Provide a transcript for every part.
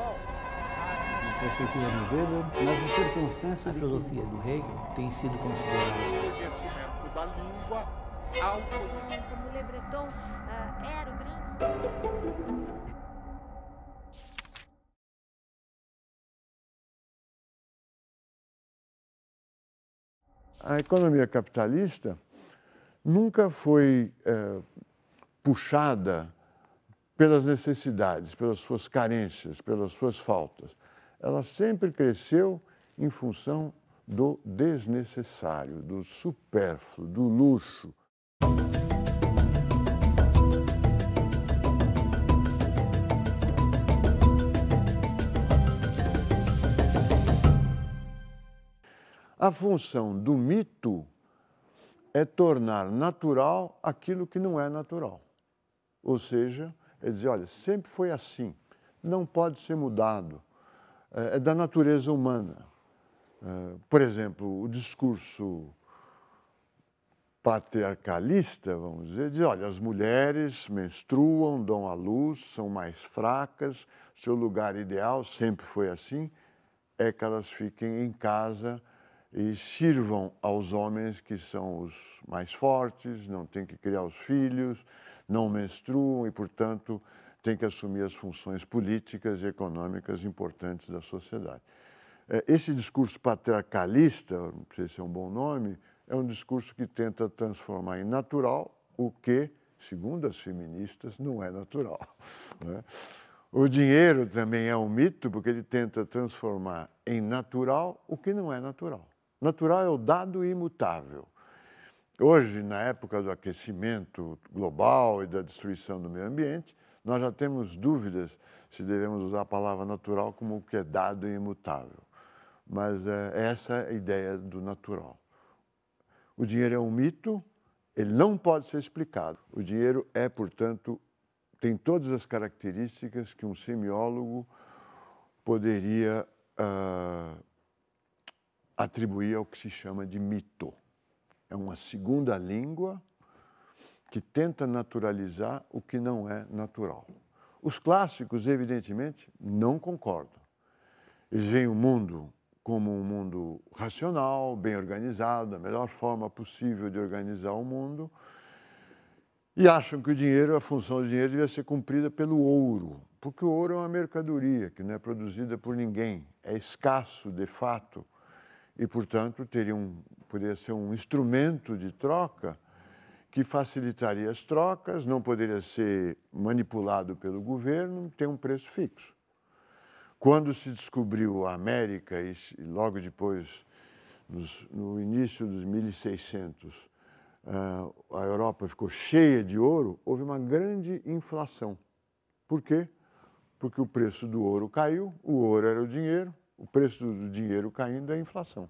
A perspectiva do Weber, mas circunstâncias. A filosofia do Hegel tem sido considerada. O conhecimento da língua, autorismo. Como Le Breton ah, era o grande. A economia capitalista nunca foi é, puxada pelas necessidades, pelas suas carências, pelas suas faltas. Ela sempre cresceu em função do desnecessário, do supérfluo, do luxo. A função do mito é tornar natural aquilo que não é natural, ou seja, ele dizia, olha, sempre foi assim, não pode ser mudado, é, é da natureza humana. É, por exemplo, o discurso patriarcalista, vamos dizer, diz, olha, as mulheres menstruam, dão à luz, são mais fracas, seu lugar ideal sempre foi assim, é que elas fiquem em casa e sirvam aos homens que são os mais fortes, não tem que criar os filhos, não menstruam e, portanto, têm que assumir as funções políticas e econômicas importantes da sociedade. É, esse discurso patriarcalista, não sei se é um bom nome, é um discurso que tenta transformar em natural o que, segundo as feministas, não é natural. Né? O dinheiro também é um mito, porque ele tenta transformar em natural o que não é natural. Natural é o dado imutável. Hoje, na época do aquecimento global e da destruição do meio ambiente, nós já temos dúvidas se devemos usar a palavra natural como o que é dado e imutável. Mas eh, é, essa é a ideia do natural. O dinheiro é um mito, ele não pode ser explicado. O dinheiro é, portanto, tem todas as características que um semiólogo poderia uh, atribuir ao que se chama de mito é uma segunda língua que tenta naturalizar o que não é natural. Os clássicos, evidentemente, não concordam. Eles veem o mundo como um mundo racional, bem organizado, a melhor forma possível de organizar o mundo, e acham que o dinheiro, a função do dinheiro, devia ser cumprida pelo ouro, porque o ouro é uma mercadoria que não é produzida por ninguém, é escasso de fato e, portanto, teria um, poderia ser um instrumento de troca que facilitaria as trocas, não poderia ser manipulado pelo governo, tem um preço fixo. Quando se descobriu a América, e logo depois, nos, no início dos 1600, ah, a Europa ficou cheia de ouro, houve uma grande inflação. Por quê? Porque o preço do ouro caiu, o ouro era o dinheiro, o preço do dinheiro caindo é a inflação.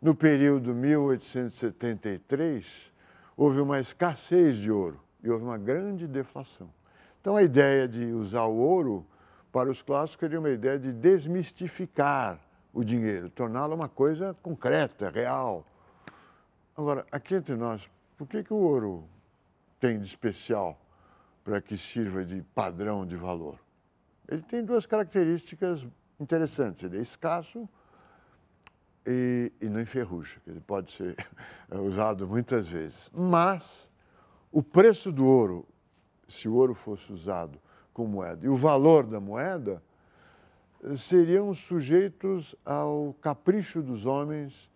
No período 1873, houve uma escassez de ouro e houve uma grande deflação. Então, a ideia de usar o ouro para os clássicos era uma ideia de desmistificar o dinheiro, torná-lo uma coisa concreta, real. Agora, aqui entre nós, por que, que o ouro tem de especial para que sirva de padrão de valor? Ele tem duas características interessante, ele é escasso e, e não enferruja, ele pode ser usado muitas vezes. Mas o preço do ouro, se o ouro fosse usado como moeda, e o valor da moeda, seriam sujeitos ao capricho dos homens,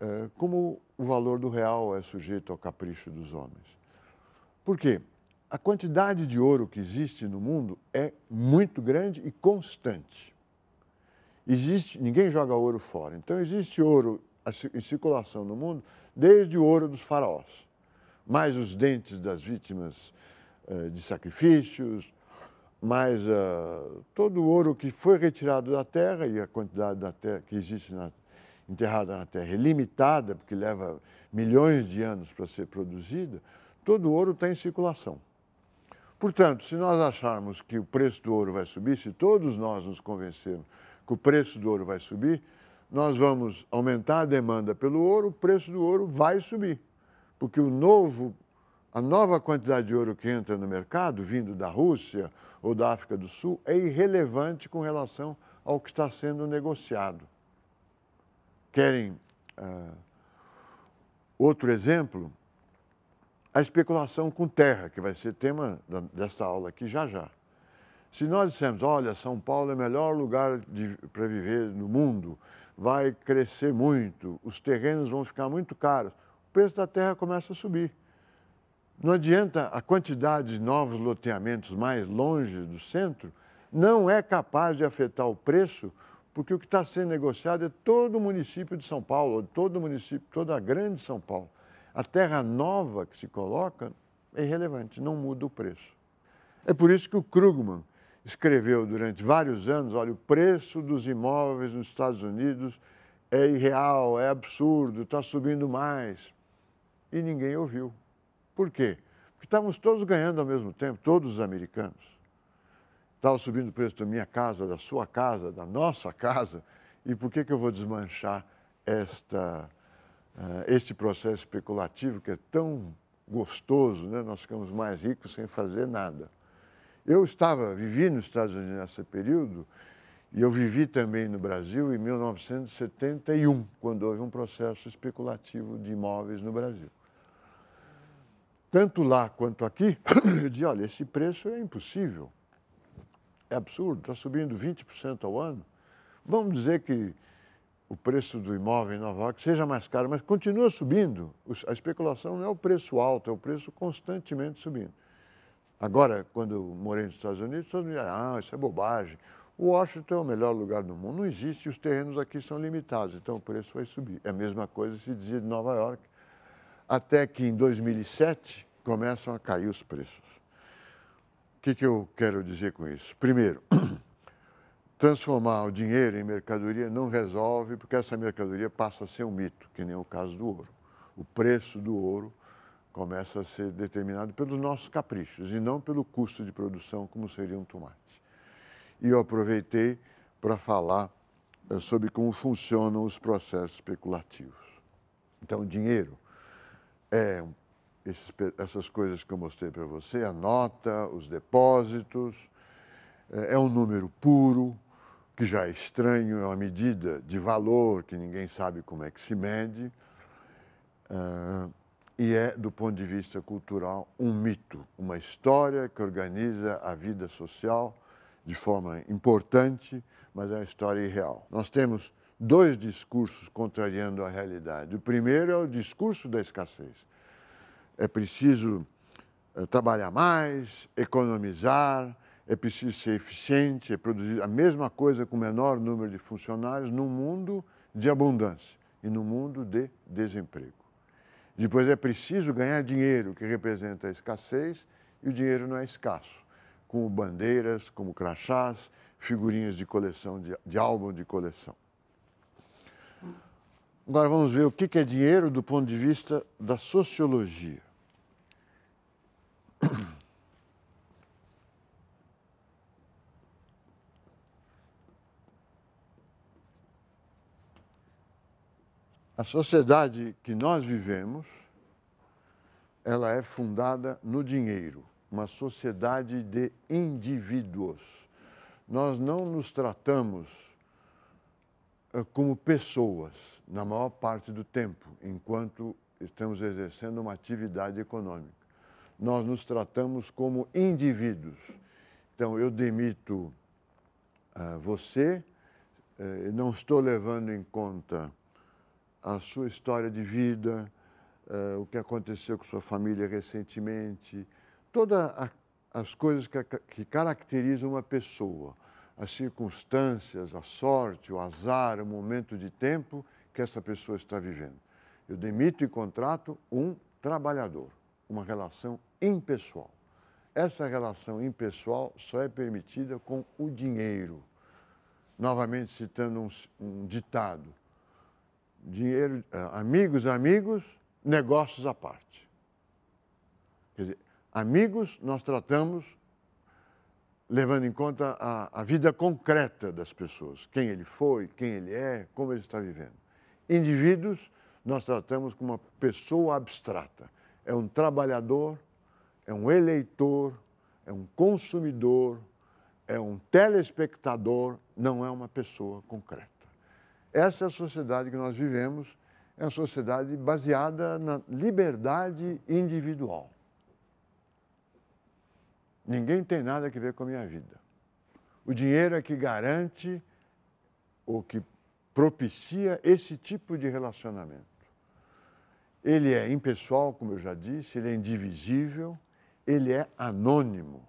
eh, como o valor do real é sujeito ao capricho dos homens. Por quê? A quantidade de ouro que existe no mundo é muito grande e constante. Existe, ninguém joga ouro fora. Então existe ouro em circulação no mundo desde o ouro dos faraós, mais os dentes das vítimas eh, de sacrifícios, mais eh, todo o ouro que foi retirado da terra e a quantidade da terra que existe na, enterrada na terra é limitada, porque leva milhões de anos para ser produzida, todo o ouro está em circulação. Portanto, se nós acharmos que o preço do ouro vai subir, se todos nós nos convencermos que o preço do ouro vai subir, nós vamos aumentar a demanda pelo ouro, o preço do ouro vai subir. Porque o novo, a nova quantidade de ouro que entra no mercado, vindo da Rússia ou da África do Sul, é irrelevante com relação ao que está sendo negociado. Querem uh, outro exemplo? A especulação com terra, que vai ser tema dessa aula aqui já já. Se nós dissermos, olha, São Paulo é o melhor lugar para viver no mundo, vai crescer muito, os terrenos vão ficar muito caros, o preço da terra começa a subir. Não adianta a quantidade de novos loteamentos mais longe do centro, não é capaz de afetar o preço, porque o que está sendo negociado é todo o município de São Paulo, todo o município, toda a grande São Paulo. A terra nova que se coloca é irrelevante, não muda o preço. É por isso que o Krugman escreveu durante vários anos, olha, o preço dos imóveis nos Estados Unidos é irreal, é absurdo, está subindo mais. E ninguém ouviu. Por quê? Porque estávamos todos ganhando ao mesmo tempo, todos os americanos. Estava subindo o preço da minha casa, da sua casa, da nossa casa, e por que, que eu vou desmanchar esta, uh, este processo especulativo que é tão gostoso, né? Nós ficamos mais ricos sem fazer nada. Eu estava, vivi nos Estados Unidos nesse período, e eu vivi também no Brasil em 1971, quando houve um processo especulativo de imóveis no Brasil. Tanto lá quanto aqui, eu dizia, olha, esse preço é impossível. É absurdo, está subindo 20% ao ano. Vamos dizer que o preço do imóvel em Nova York seja mais caro, mas continua subindo. A especulação não é o preço alto, é o preço constantemente subindo. Agora, quando morei nos Estados Unidos, todos me ah, isso é bobagem. O Washington é o melhor lugar do mundo, não existe, os terrenos aqui são limitados, então o preço vai subir. É a mesma coisa se dizia de Nova York. Até que em 2007 começam a cair os preços. O que, que eu quero dizer com isso? Primeiro, transformar o dinheiro em mercadoria não resolve, porque essa mercadoria passa a ser um mito, que nem o caso do ouro. O preço do ouro começa a ser determinado pelos nossos caprichos e não pelo custo de produção, como seria um tomate. E eu aproveitei para falar eh, sobre como funcionam os processos especulativos. Então, dinheiro é essas coisas que eu mostrei para você, a nota, os depósitos, eh, é um número puro, que já é estranho, é uma medida de valor que ninguém sabe como é que se mede. Uh, e é, do ponto de vista cultural, um mito, uma história que organiza a vida social de forma importante, mas é uma história irreal. Nós temos dois discursos contrariando a realidade. O primeiro é o discurso da escassez. É preciso eh, trabalhar mais, economizar, é preciso ser eficiente, é produzir a mesma coisa com o menor número de funcionários num mundo de abundância e num mundo de desemprego. Depois é preciso ganhar dinheiro, que representa a escassez, e o dinheiro não é escasso, como bandeiras, como crachás, figurinhas de coleção, de, de álbum de coleção. Agora vamos ver o que é dinheiro do ponto de vista da sociologia. A sociedade que nós vivemos, ela é fundada no dinheiro, uma sociedade de indivíduos. Nós não nos tratamos eh, como pessoas na maior parte do tempo, enquanto estamos exercendo uma atividade econômica. Nós nos tratamos como indivíduos. Então, eu demito uh, você, uh, não estou levando em conta a sua história de vida, uh, o que aconteceu com sua família recentemente, todas as coisas que, que caracterizam uma pessoa, as circunstâncias, a sorte, o azar, o momento de tempo que essa pessoa está vivendo. Eu demito e contrato um trabalhador, uma relação impessoal. Essa relação impessoal só é permitida com o dinheiro. Novamente citando um, um ditado: dinheiro, eh, amigos, amigos, negócios à parte. Quer dizer, amigos nós tratamos levando em conta a, a vida concreta das pessoas, quem ele foi, quem ele é, como ele está vivendo. Indivíduos nós tratamos como uma pessoa abstrata. É um trabalhador, é um eleitor, é um consumidor, é um telespectador, não é uma pessoa concreta. Essa é a sociedade que nós vivemos, é uma sociedade baseada na liberdade individual. Ninguém tem nada a ver com a minha vida. O dinheiro é que garante ou que propicia esse tipo de relacionamento. Ele é impessoal, como eu já disse, ele é indivisível, ele é anônimo.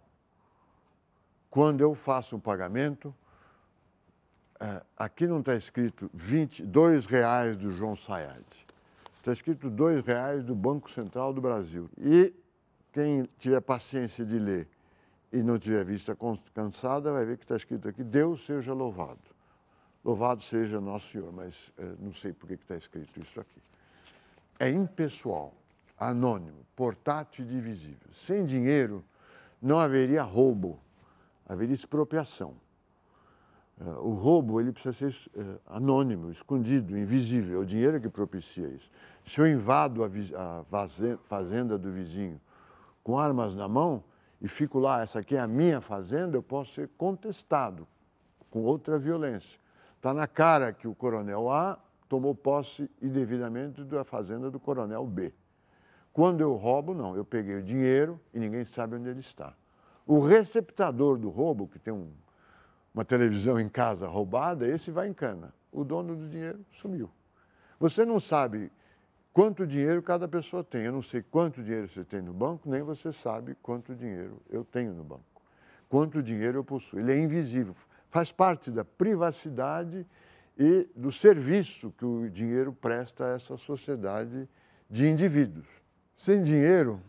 Quando eu faço um pagamento, é, aqui não está escrito 22 reais do João Sayad. Está escrito dois reais do Banco Central do Brasil. E quem tiver paciência de ler e não tiver vista cansada, vai ver que está escrito aqui, Deus seja louvado. Louvado seja Nosso Senhor, mas é, não sei por que está escrito isso aqui. É impessoal, anônimo, portátil e divisível. Sem dinheiro não haveria roubo, haveria expropriação. É, o roubo ele precisa ser é, anônimo, escondido, invisível. É o dinheiro que propicia isso. Se eu invado a, fazenda do vizinho com armas na mão e fico lá, essa aqui é a minha fazenda, eu posso ser contestado com outra violência. Está na cara que o coronel A tomou posse indevidamente da fazenda do coronel B. Quando eu roubo, não. Eu peguei o dinheiro e ninguém sabe onde ele está. O receptador do roubo, que tem um uma televisão em casa roubada, esse vai em cana. O dono do dinheiro sumiu. Você não sabe quanto dinheiro cada pessoa tem. Eu não sei quanto dinheiro você tem no banco, nem você sabe quanto dinheiro eu tenho no banco. Quanto dinheiro eu possuo. Ele é invisível. Faz parte da privacidade e do serviço que o dinheiro presta a essa sociedade de indivíduos. Sem dinheiro,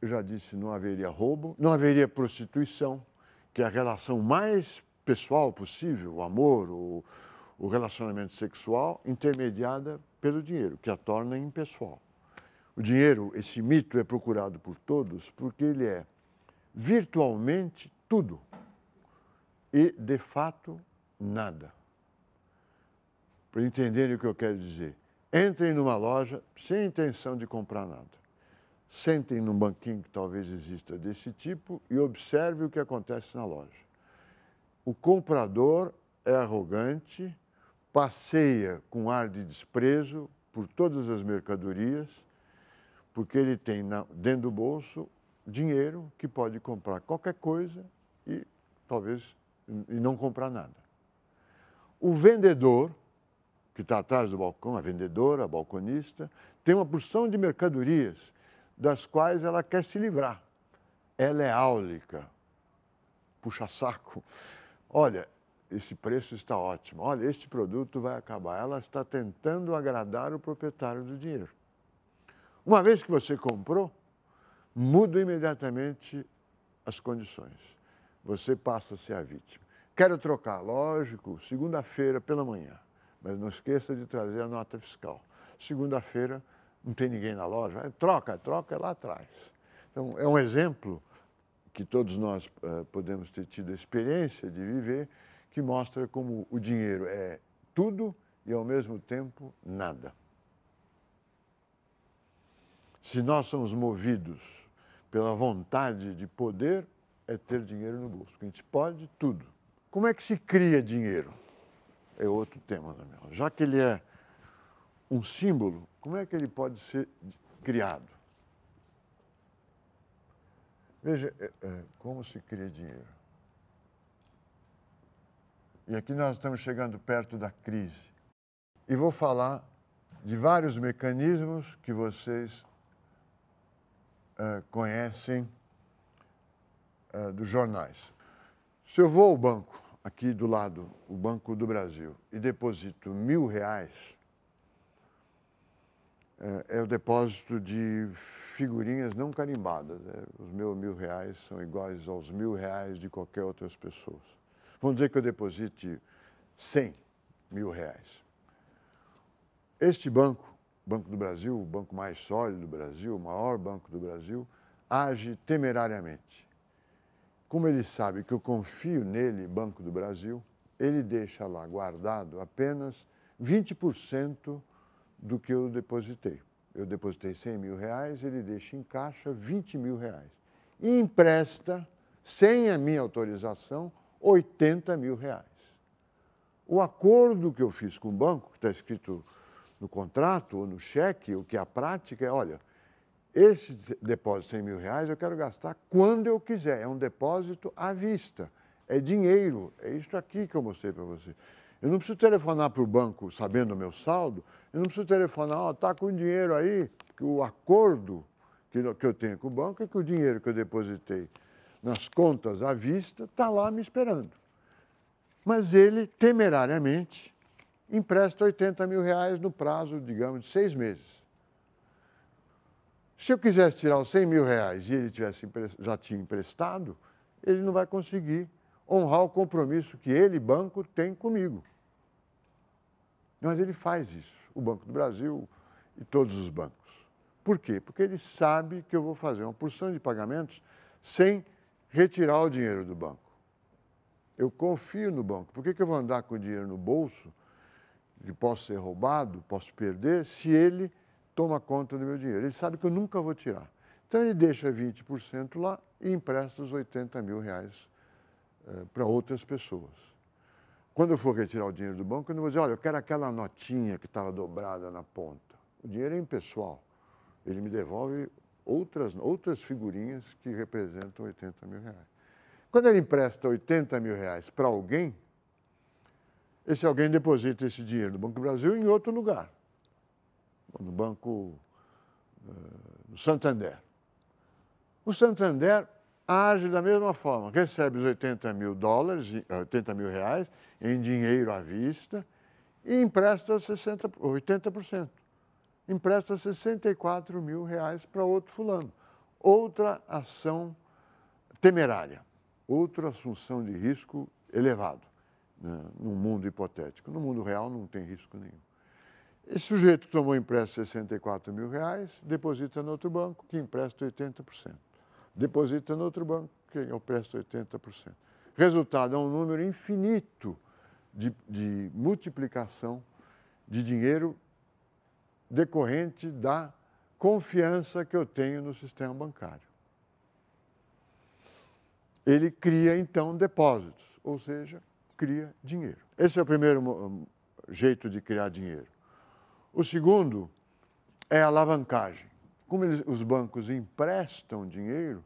eu já disse, não haveria roubo, não haveria prostituição, que é a relação mais pessoal possível, o amor, o, o relacionamento sexual, intermediada pelo dinheiro, que a torna impessoal. O dinheiro, esse mito, é procurado por todos porque ele é virtualmente tudo e, de fato, nada. Para entenderem o que eu quero dizer, entrem numa loja sem intenção de comprar nada. Sentem num banquinho que talvez exista desse tipo e observe o que acontece na loja. O comprador é arrogante, passeia com ar de desprezo por todas as mercadorias, porque ele tem dentro do bolso dinheiro que pode comprar qualquer coisa e talvez e não comprar nada. O vendedor, que está atrás do balcão, a vendedora, a balconista, tem uma porção de mercadorias das quais ela quer se livrar. Ela é áulica, puxa saco, Olha, esse preço está ótimo, olha, este produto vai acabar. Ela está tentando agradar o proprietário do dinheiro. Uma vez que você comprou, muda imediatamente as condições. Você passa a ser a vítima. Quero trocar, lógico, segunda-feira pela manhã, mas não esqueça de trazer a nota fiscal. Segunda-feira não tem ninguém na loja, troca, troca é lá atrás. Então, é um exemplo que todos nós uh, podemos ter tido a experiência de viver, que mostra como o dinheiro é tudo e, ao mesmo tempo, nada. Se nós somos movidos pela vontade de poder, é ter dinheiro no bolso. A gente pode tudo. Como é que se cria dinheiro? É outro tema, Daniel. Já que ele é um símbolo, como é que ele pode ser criado? Veja é, é, como se cria dinheiro. E aqui nós estamos chegando perto da crise. E vou falar de vários mecanismos que vocês uh, conhecem uh, dos jornais. Se eu vou ao banco, aqui do lado, o Banco do Brasil, e deposito mil reais, é, é, o depósito de figurinhas não carimbadas. Né? Os meus mil reais são iguais aos mil reais de qualquer outras pessoas. Vamos dizer que eu deposite 100 mil reais. Este banco, Banco do Brasil, o banco mais sólido do Brasil, o maior banco do Brasil, age temerariamente. Como ele sabe que eu confio nele, Banco do Brasil, ele deixa lá guardado apenas 20% do que eu depositei. Eu depositei 100 mil reais, ele deixa em caixa 20 mil reais. E empresta, sem a minha autorização, 80 mil reais. O acordo que eu fiz com o banco, que está escrito no contrato ou no cheque, o que é a prática é, olha, esse depósito de 100 mil reais eu quero gastar quando eu quiser. É um depósito à vista. É dinheiro. É isso aqui que eu mostrei para você. Eu não preciso telefonar para o banco sabendo o meu saldo eu não preciso telefonar, Está oh, o com dinheiro aí, que o acordo que, que eu tenho com o banco é que o dinheiro que eu depositei nas contas à vista está lá me esperando. Mas ele, temerariamente, empresta 80 mil reais no prazo, digamos, de seis meses. Se eu quisesse tirar os 100 mil reais e ele tivesse já tinha emprestado, ele não vai conseguir honrar o compromisso que ele, banco, tem comigo. Mas ele faz isso o Banco do Brasil e todos os bancos. Por quê? Porque ele sabe que eu vou fazer uma porção de pagamentos sem retirar o dinheiro do banco. Eu confio no banco. Por que, que eu vou andar com o dinheiro no bolso, que posso ser roubado, posso perder, se ele toma conta do meu dinheiro? Ele sabe que eu nunca vou tirar. Então ele deixa 20% lá e empresta os 80 mil reais eh, para outras pessoas. Quando eu for retirar o dinheiro do banco, eu não vou dizer, olha, eu quero aquela notinha que estava dobrada na ponta. O dinheiro é impessoal. Ele me devolve outras, outras figurinhas que representam 80 mil reais. Quando ele empresta 80 mil reais para alguém, esse alguém deposita esse dinheiro do Banco do Brasil em outro lugar. No Banco uh, Santander. O Santander age da mesma forma, recebe os 80 mil dólares, 80 eh, mil reais em dinheiro à vista e empresta 60, 80%. Empresta 64 mil reais para outro fulano. Outra ação temerária, outra assunção de risco elevado né, num mundo hipotético. No mundo real não tem risco nenhum. Esse sujeito que tomou empréstimo 64 mil reais, deposita no outro banco que empresta 80% deposita no outro banco, que eu presto 80%. Resultado, é um número infinito de, de multiplicação de dinheiro decorrente da confiança que eu tenho no sistema bancário. Ele cria, então, depósitos, ou seja, cria dinheiro. Esse é o primeiro hum, jeito de criar dinheiro. O segundo é a alavancagem como eles, os bancos emprestam dinheiro,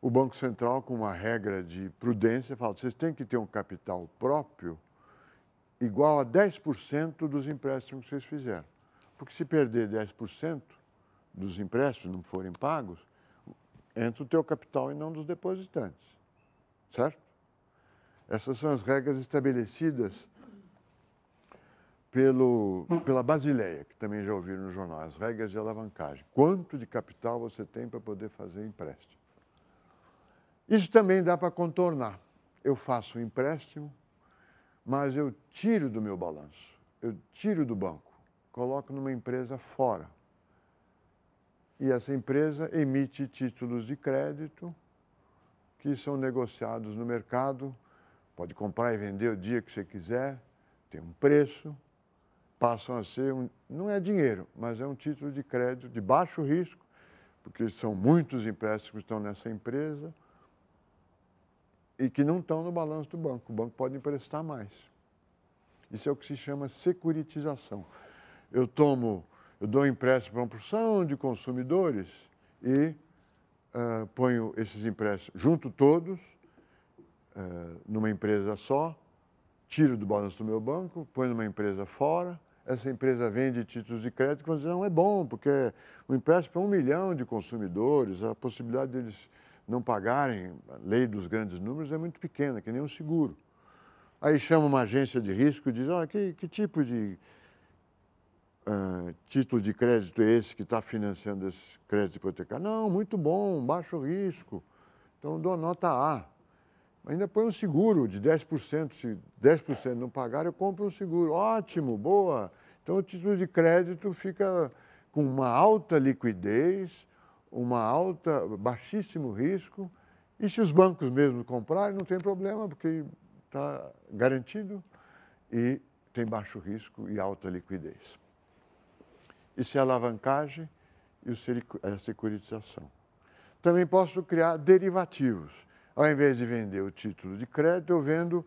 o Banco Central, com uma regra de prudência, fala: vocês têm que ter um capital próprio igual a 10% dos empréstimos que vocês fizeram. Porque se perder 10% dos empréstimos não forem pagos, entra o teu capital e não dos depositantes. Certo? Essas são as regras estabelecidas pelo, pela Basileia, que também já ouviram no jornal, as regras de alavancagem. Quanto de capital você tem para poder fazer empréstimo? Isso também dá para contornar. Eu faço um empréstimo, mas eu tiro do meu balanço, eu tiro do banco, coloco numa empresa fora. E essa empresa emite títulos de crédito que são negociados no mercado, pode comprar e vender o dia que você quiser, tem um preço, passam a ser, um, não é dinheiro, mas é um título de crédito de baixo risco, porque são muitos empréstimos que estão nessa empresa e que não estão no balanço do banco. O banco pode emprestar mais. Isso é o que se chama securitização. Eu tomo, eu dou empréstimo para uma porção de consumidores e uh, ponho esses empréstimos, junto todos, uh, numa empresa só, tiro do balanço do meu banco, ponho numa empresa fora essa empresa vende títulos de crédito, quando não é bom, porque o empréstimo para é um milhão de consumidores, a possibilidade deles não pagarem a lei dos grandes números é muito pequena, que nem um seguro. Aí chama uma agência de risco e diz, ah, que, que tipo de uh, título de crédito é esse que está financiando esse crédito hipotecário? Não, muito bom, baixo risco. Então dou nota A. Ainda põe um seguro de 10%. Se 10% não pagar, eu compro um seguro. Ótimo, boa. Então o título de crédito fica com uma alta liquidez, uma alta, baixíssimo risco. E se os bancos mesmo comprarem, não tem problema, porque está garantido e tem baixo risco e alta liquidez. Isso é alavancagem e é a securitização. Também posso criar derivativos. Ao invés de vender o título de crédito, eu vendo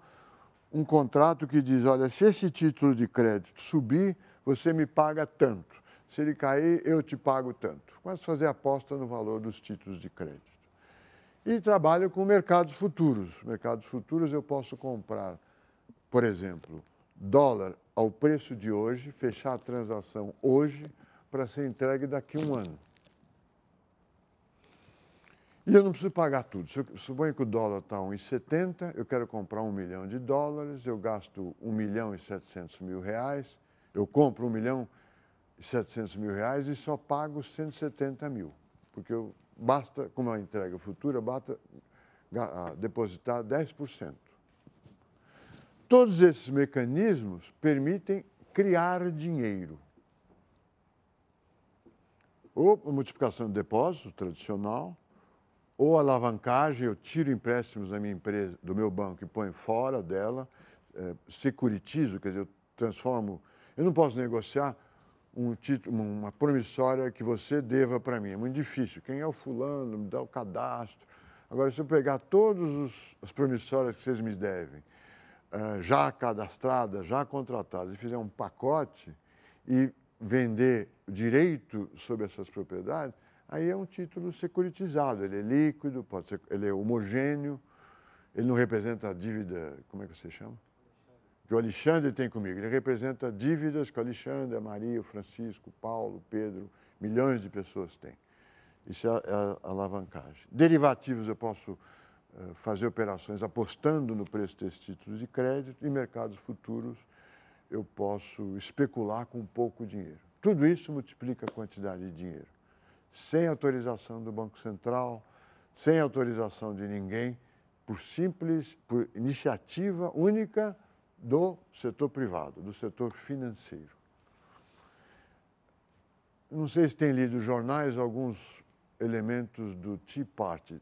um contrato que diz: olha, se esse título de crédito subir, você me paga tanto. Se ele cair, eu te pago tanto. Começo a fazer aposta no valor dos títulos de crédito. E trabalho com mercados futuros. Mercados futuros eu posso comprar, por exemplo, dólar ao preço de hoje, fechar a transação hoje para ser entregue daqui a um ano. E eu não preciso pagar tudo. Se eu, suponho que o dólar está 1,70, eu quero comprar um milhão de dólares, eu gasto 1 milhão e 700 mil reais, eu compro 1 milhão e 700 mil reais e só pago 170 mil. Porque eu, basta, como a entrega futura, basta ah, depositar 10%. Todos esses mecanismos permitem criar dinheiro. Ou a multiplicação de depósito tradicional, ou alavancagem, eu tiro empréstimos da minha empresa, do meu banco e ponho fora dela, é, securitizo, quer dizer, eu transformo. Eu não posso negociar um título, uma promissória que você deva para mim. É muito difícil. Quem é o fulano? Me dá o cadastro. Agora, se eu pegar todas as promissórias que vocês me devem, é, já cadastradas, já contratadas, e fizer um pacote e vender direito sobre essas propriedades, aí é um título securitizado, ele é líquido, pode ser, ele é homogêneo, ele não representa a dívida, como é que você chama? Que o Alexandre tem comigo, ele representa dívidas que o Alexandre, a Maria, o Francisco, o Paulo, o Pedro, milhões de pessoas têm. Isso é a, é alavancagem. Derivativos eu posso eh, fazer operações apostando no preço desses títulos de crédito e mercados futuros eu posso especular com pouco dinheiro. Tudo isso multiplica a quantidade de dinheiro sem autorização do Banco Central, sem autorização de ninguém, por simples, por iniciativa única do setor privado, do setor financeiro. Não sei se tem lido jornais alguns elementos do Tea Party,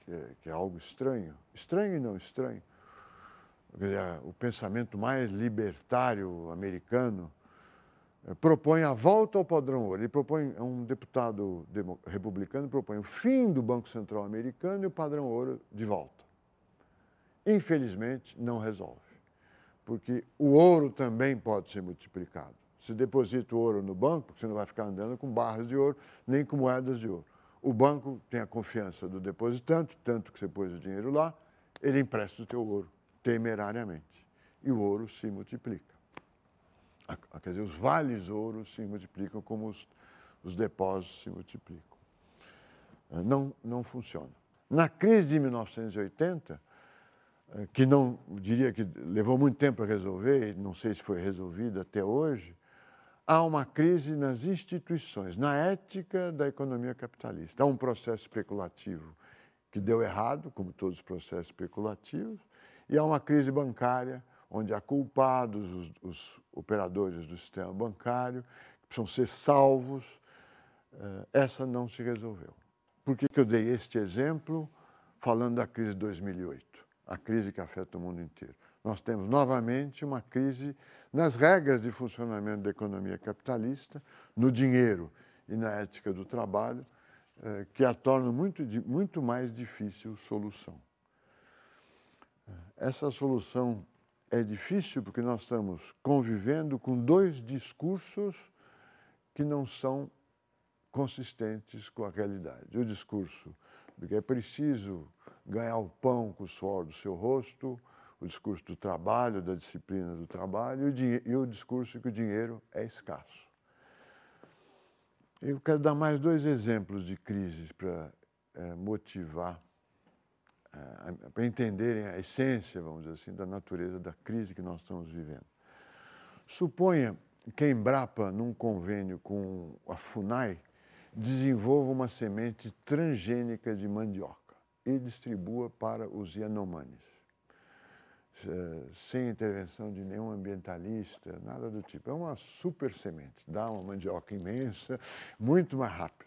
que é, que é algo estranho. Estranho e não estranho. É o pensamento mais libertário americano eh, propõe a volta ao padrão ouro. Ele propõe, é um deputado republicano propõe o fim do Banco Central americano e o padrão ouro de volta. Infelizmente, não resolve, porque o ouro também pode ser multiplicado. Se deposita o ouro no banco, você não vai ficar andando com barras de ouro, nem com moedas de ouro. O banco tem a confiança do depositante, tanto que você pôs o dinheiro lá, ele empresta o teu ouro temerariamente. E o ouro se multiplica quer dizer, os vales ouro se multiplicam como os, os depósitos se multiplicam. Ah, não, não funciona. Na crise de 1980, ah, que não diria que levou muito tempo para resolver, não sei se foi resolvida até hoje, há uma crise nas instituições, na ética da economia capitalista. Há um processo especulativo que deu errado, como todos os processos especulativos, e há uma crise bancária onde há culpados os, os operadores do sistema bancário, que precisam ser salvos. Eh, essa não se resolveu. Por que, que eu dei este exemplo falando da crise de 2008, a crise que afeta o mundo inteiro? Nós temos novamente uma crise nas regras de funcionamento da economia capitalista, no dinheiro e na ética do trabalho, eh, que a torna muito, muito mais difícil solução. Eh, essa solução é difícil porque nós estamos convivendo com dois discursos que não são consistentes com a realidade. O discurso de que é preciso ganhar o pão com o suor do seu rosto, o discurso do trabalho, da disciplina do trabalho, e o discurso de que o dinheiro é escasso. Eu quero dar mais dois exemplos de crises para é, motivar para entenderem a essência, vamos dizer assim, da natureza da crise que nós estamos vivendo. Suponha que a Embrapa, num convênio com a FUNAI, desenvolva uma semente transgênica de mandioca e distribua para os Yanomanes, eh, sem intervenção de nenhum ambientalista, nada do tipo. É uma super semente, dá uma mandioca imensa, muito mais rápido.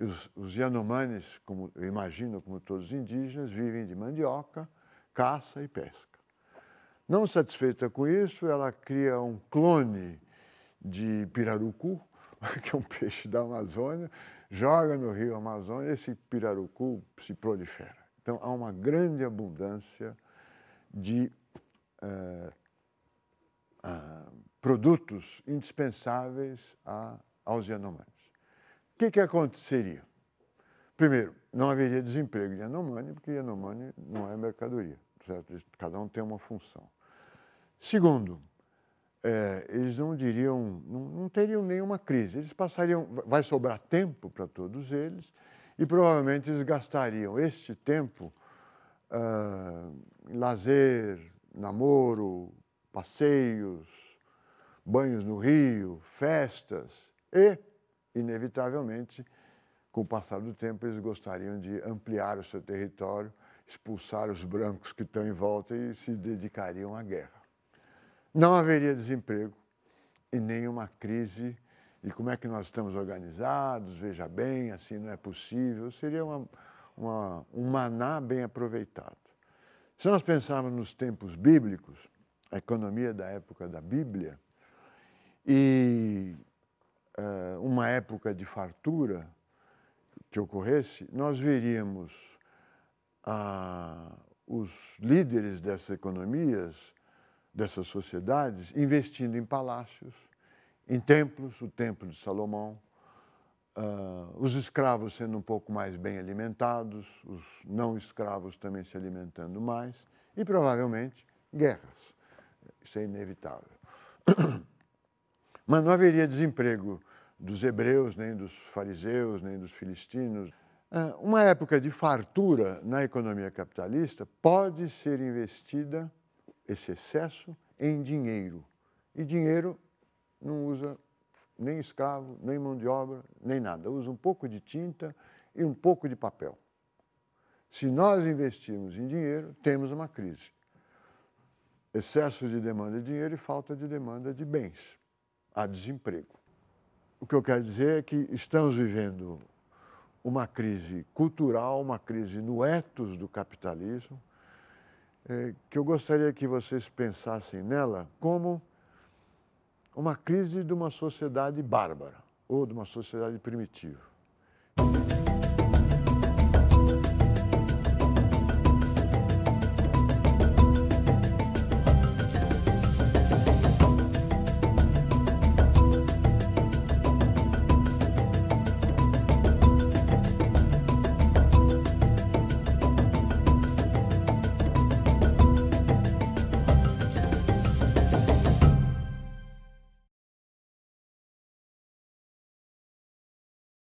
Os, os Yanomamis, como eu imagino, como todos os indígenas, vivem de mandioca, caça e pesca. Não satisfeita com isso, ela cria um clone de pirarucu, que é um peixe da Amazônia, joga no rio Amazônia, e esse pirarucu se prolifera. Então há uma grande abundância de eh, ah, produtos indispensáveis a, aos Yanomamis o que, que aconteceria? Primeiro, não haveria desemprego de Yanomami, porque Yanomami não é mercadoria, certo? Cada um tem uma função. Segundo, é, eles não diriam, não, não, teriam nenhuma crise. Eles passariam, vai sobrar tempo para todos eles e provavelmente eles gastariam este tempo ah, em lazer, namoro, passeios, banhos no rio, festas e inevitavelmente, com o passar do tempo, eles gostariam de ampliar o seu território, expulsar os brancos que estão em volta e se dedicariam à guerra. Não haveria desemprego e nenhuma crise. E como é que nós estamos organizados? Veja bem, assim não é possível. Seria uma, uma, um maná bem aproveitado. Se nós pensarmos nos tempos bíblicos, a economia da época da Bíblia, e uma época de fartura que ocorresse, nós veríamos os líderes dessas economias, dessas sociedades, investindo em palácios, em templos, o Templo de Salomão, os escravos sendo um pouco mais bem alimentados, os não escravos também se alimentando mais, e provavelmente guerras. Isso é inevitável. Mas não haveria desemprego dos hebreus, nem dos fariseus, nem dos filistinos. Ah, uma época de fartura na economia capitalista pode ser investida, esse excesso, em dinheiro. E dinheiro não usa nem escravo, nem mão de obra, nem nada. Usa um pouco de tinta e um pouco de papel. Se nós investirmos em dinheiro, temos uma crise. Excesso de demanda de dinheiro e falta de demanda de bens a desemprego. O que eu quero dizer é que estamos vivendo uma crise cultural, uma crise no ethos do capitalismo, é, que eu gostaria que vocês pensassem nela como uma crise de uma sociedade bárbara ou de uma sociedade primitiva.